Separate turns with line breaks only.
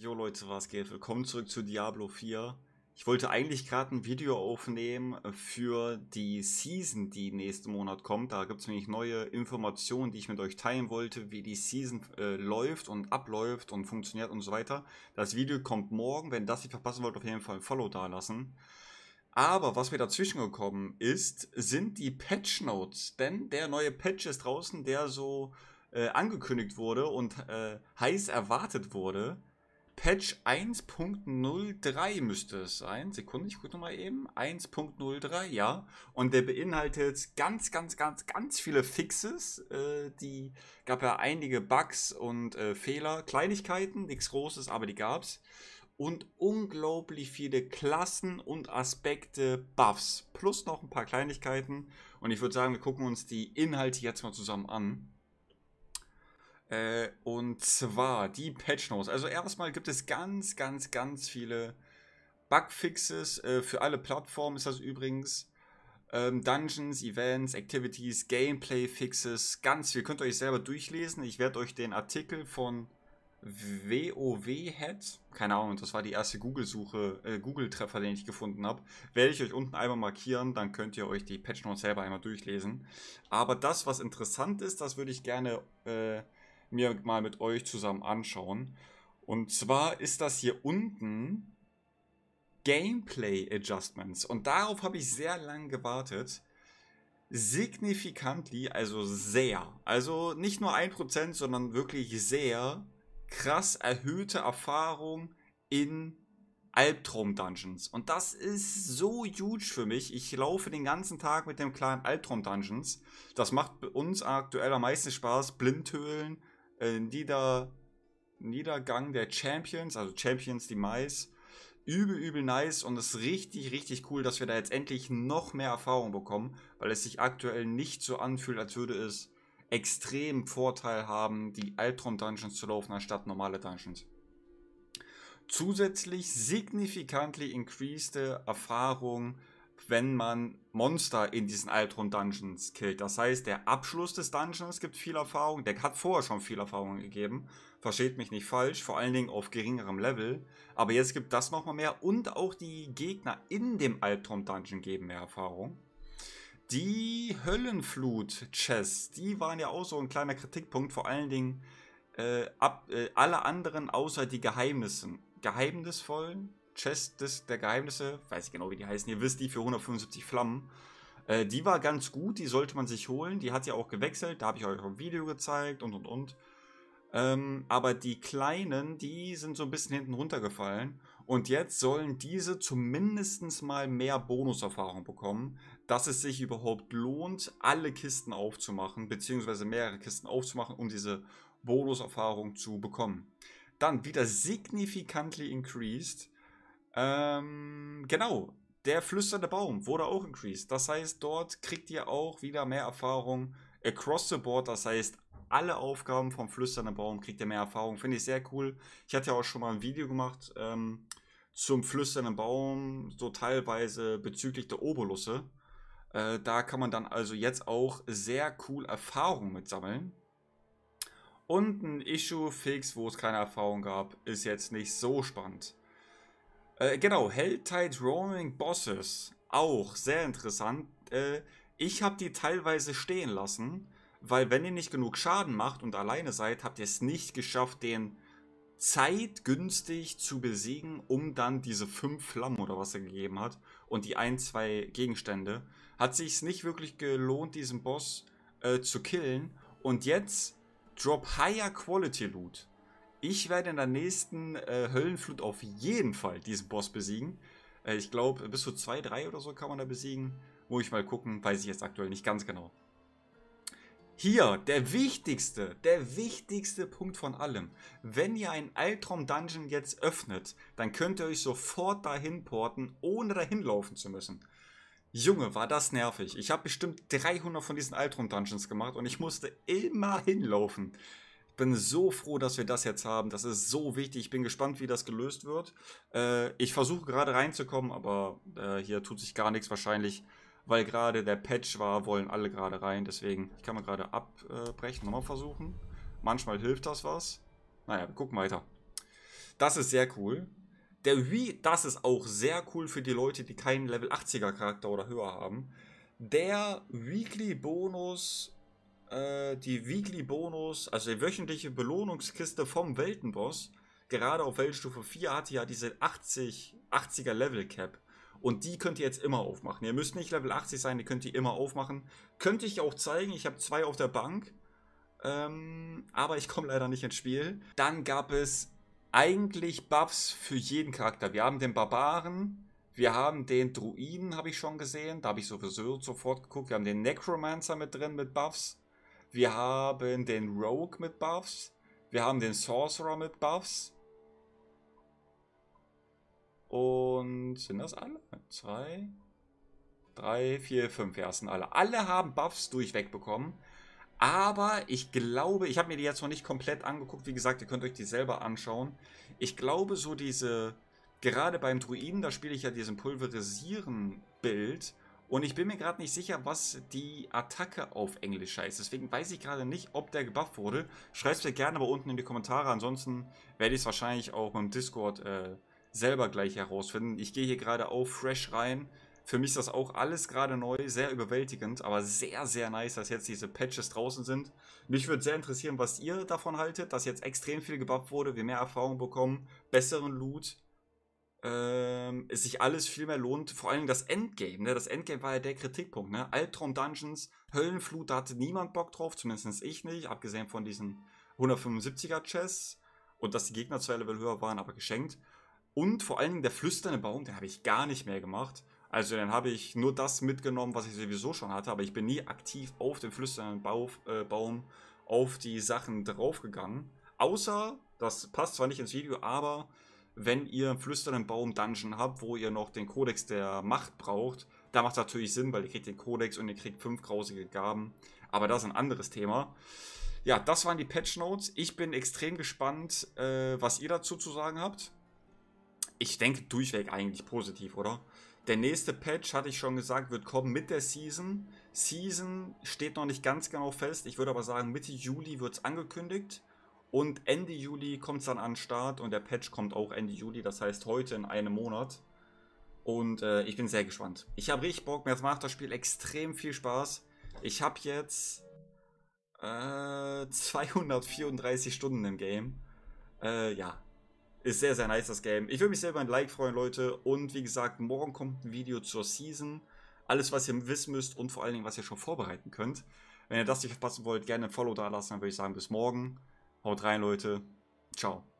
Jo Leute, was geht? Willkommen zurück zu Diablo 4. Ich wollte eigentlich gerade ein Video aufnehmen für die Season, die nächsten Monat kommt. Da gibt es nämlich neue Informationen, die ich mit euch teilen wollte, wie die Season äh, läuft und abläuft und funktioniert und so weiter. Das Video kommt morgen. Wenn das nicht verpassen wollt, auf jeden Fall ein Follow da lassen. Aber was mir dazwischen gekommen ist, sind die Patch Notes. Denn der neue Patch ist draußen, der so äh, angekündigt wurde und äh, heiß erwartet wurde Patch 1.03 müsste es sein. Sekunde, ich gucke nochmal eben. 1.03, ja. Und der beinhaltet ganz, ganz, ganz, ganz viele Fixes. Äh, die gab ja einige Bugs und äh, Fehler, Kleinigkeiten, nichts Großes, aber die gab es. Und unglaublich viele Klassen und Aspekte, Buffs. Plus noch ein paar Kleinigkeiten. Und ich würde sagen, wir gucken uns die Inhalte jetzt mal zusammen an. Äh, und zwar die Patch Notes. Also erstmal gibt es ganz, ganz, ganz viele Bugfixes. Äh, für alle Plattformen ist das übrigens. Ähm, Dungeons, Events, Activities, Gameplay-Fixes, ganz viel. Könnt ihr euch selber durchlesen. Ich werde euch den Artikel von WoW-Head, keine Ahnung, das war die erste Google-Suche, äh, Google-Treffer, den ich gefunden habe, werde ich euch unten einmal markieren, dann könnt ihr euch die Patch Notes selber einmal durchlesen. Aber das, was interessant ist, das würde ich gerne äh, mir mal mit euch zusammen anschauen. Und zwar ist das hier unten Gameplay Adjustments. Und darauf habe ich sehr lange gewartet. Significantly, also sehr, also nicht nur 1%, sondern wirklich sehr krass erhöhte Erfahrung in Albtraum Dungeons. Und das ist so huge für mich. Ich laufe den ganzen Tag mit dem kleinen Albtraum Dungeons. Das macht uns aktuell am meisten Spaß. Blindhöhlen, äh, Nieder, Niedergang der Champions, also Champions die Mais. Übel, übel nice und es ist richtig, richtig cool, dass wir da jetzt endlich noch mehr Erfahrung bekommen, weil es sich aktuell nicht so anfühlt, als würde es extrem Vorteil haben, die Albtraum-Dungeons zu laufen, anstatt normale Dungeons. Zusätzlich signifikantly increased Erfahrung wenn man Monster in diesen Albtron Dungeons killt. Das heißt, der Abschluss des Dungeons gibt viel Erfahrung. Der hat vorher schon viel Erfahrung gegeben. Versteht mich nicht falsch, vor allen Dingen auf geringerem Level. Aber jetzt gibt das nochmal mehr und auch die Gegner in dem Albtraum Dungeon geben mehr Erfahrung. Die Höllenflut-Chests, die waren ja auch so ein kleiner Kritikpunkt, vor allen Dingen äh, ab, äh, alle anderen außer die Geheimnissen. Geheimnisvollen Chest der Geheimnisse, weiß ich genau, wie die heißen, ihr wisst die, für 175 Flammen. Äh, die war ganz gut, die sollte man sich holen. Die hat ja auch gewechselt, da habe ich euch auch ein Video gezeigt und und und. Ähm, aber die kleinen, die sind so ein bisschen hinten runtergefallen. Und jetzt sollen diese zumindest mal mehr Bonuserfahrung bekommen, dass es sich überhaupt lohnt, alle Kisten aufzumachen, beziehungsweise mehrere Kisten aufzumachen, um diese Bonuserfahrung zu bekommen. Dann wieder signifikantly increased ähm, genau. Der flüsternde Baum wurde auch increased. Das heißt, dort kriegt ihr auch wieder mehr Erfahrung across the board. Das heißt, alle Aufgaben vom flüsternden Baum kriegt ihr mehr Erfahrung. Finde ich sehr cool. Ich hatte ja auch schon mal ein Video gemacht ähm, zum flüsternden Baum, so teilweise bezüglich der Obolusse. Äh, da kann man dann also jetzt auch sehr cool Erfahrung mit sammeln. Und ein Issue-Fix, wo es keine Erfahrung gab, ist jetzt nicht so spannend. Äh, genau, Helltide Roaming Bosses. Auch sehr interessant. Äh, ich habe die teilweise stehen lassen, weil wenn ihr nicht genug Schaden macht und alleine seid, habt ihr es nicht geschafft, den zeitgünstig zu besiegen, um dann diese fünf Flammen oder was er gegeben hat und die ein, zwei Gegenstände. Hat sich es nicht wirklich gelohnt, diesen Boss äh, zu killen. Und jetzt drop higher quality loot. Ich werde in der nächsten äh, Höllenflut auf jeden Fall diesen Boss besiegen. Äh, ich glaube, bis zu 2, 3 oder so kann man da besiegen. Muss ich mal gucken, weiß ich jetzt aktuell nicht ganz genau. Hier, der wichtigste, der wichtigste Punkt von allem. Wenn ihr einen Albtraum-Dungeon jetzt öffnet, dann könnt ihr euch sofort dahin porten, ohne dahin laufen zu müssen. Junge, war das nervig. Ich habe bestimmt 300 von diesen Albtraum-Dungeons gemacht und ich musste immer hinlaufen bin so froh, dass wir das jetzt haben. Das ist so wichtig. Ich bin gespannt, wie das gelöst wird. Äh, ich versuche gerade reinzukommen, aber äh, hier tut sich gar nichts wahrscheinlich, weil gerade der Patch war, wollen alle gerade rein. Deswegen, ich kann mal gerade abbrechen, nochmal versuchen. Manchmal hilft das was. Naja, wir gucken weiter. Das ist sehr cool. Der Wii, das ist auch sehr cool für die Leute, die keinen Level 80er Charakter oder höher haben. Der Weekly Bonus äh, die Weekly Bonus, also die wöchentliche Belohnungskiste vom Weltenboss, gerade auf Weltstufe 4 hatte ja diese 80, 80er Level Cap. Und die könnt ihr jetzt immer aufmachen. Ihr müsst nicht Level 80 sein, die könnt ihr immer aufmachen. Könnte ich auch zeigen, ich habe zwei auf der Bank. Ähm, aber ich komme leider nicht ins Spiel. Dann gab es eigentlich Buffs für jeden Charakter. Wir haben den Barbaren, wir haben den Druiden, habe ich schon gesehen. Da habe ich sowieso sofort geguckt. Wir haben den Necromancer mit drin mit Buffs. Wir haben den Rogue mit Buffs. Wir haben den Sorcerer mit Buffs. Und sind das alle? Zwei, drei, vier, fünf. Ja, sind alle. Alle haben Buffs durchweg bekommen. Aber ich glaube, ich habe mir die jetzt noch nicht komplett angeguckt. Wie gesagt, ihr könnt euch die selber anschauen. Ich glaube, so diese, gerade beim Druiden, da spiele ich ja diesen Pulverisieren-Bild. Und ich bin mir gerade nicht sicher, was die Attacke auf Englisch heißt. Deswegen weiß ich gerade nicht, ob der gebufft wurde. Schreibt es mir gerne aber unten in die Kommentare. Ansonsten werde ich es wahrscheinlich auch im Discord äh, selber gleich herausfinden. Ich gehe hier gerade auf Fresh rein. Für mich ist das auch alles gerade neu, sehr überwältigend, aber sehr, sehr nice, dass jetzt diese Patches draußen sind. Mich würde sehr interessieren, was ihr davon haltet, dass jetzt extrem viel gebufft wurde, wir mehr Erfahrung bekommen, besseren Loot, ähm, es sich alles viel mehr lohnt. Vor allem das Endgame. Ne? Das Endgame war ja der Kritikpunkt. Ne? Altraum Dungeons, Höllenflut, da hatte niemand Bock drauf, zumindest ich nicht, abgesehen von diesen 175er Chess und dass die Gegner zwei Level höher waren, aber geschenkt. Und vor allen Dingen der flüsternde Baum, den habe ich gar nicht mehr gemacht. Also dann habe ich nur das mitgenommen, was ich sowieso schon hatte, aber ich bin nie aktiv auf den flüsternden Baum, äh, Baum auf die Sachen draufgegangen. Außer, das passt zwar nicht ins Video, aber wenn ihr einen flüsternden Baum Dungeon habt, wo ihr noch den Kodex der Macht braucht, da macht es natürlich Sinn, weil ihr kriegt den Kodex und ihr kriegt fünf grausige Gaben. Aber das ist ein anderes Thema. Ja, das waren die Patch Notes. Ich bin extrem gespannt, äh, was ihr dazu zu sagen habt. Ich denke durchweg eigentlich positiv, oder? Der nächste Patch, hatte ich schon gesagt, wird kommen mit der Season. Season steht noch nicht ganz genau fest. Ich würde aber sagen, Mitte Juli wird es angekündigt. Und Ende Juli kommt es dann an den Start und der Patch kommt auch Ende Juli, das heißt heute in einem Monat. Und äh, ich bin sehr gespannt. Ich habe richtig Bock, mir macht das Spiel extrem viel Spaß. Ich habe jetzt äh, 234 Stunden im Game. Äh, ja, ist sehr, sehr nice das Game. Ich würde mich selber ein Like freuen, Leute. Und wie gesagt, morgen kommt ein Video zur Season. Alles, was ihr wissen müsst und vor allen Dingen, was ihr schon vorbereiten könnt. Wenn ihr das nicht verpassen wollt, gerne ein Follow da lassen. Dann würde ich sagen, bis morgen. Haut rein, Leute. Ciao.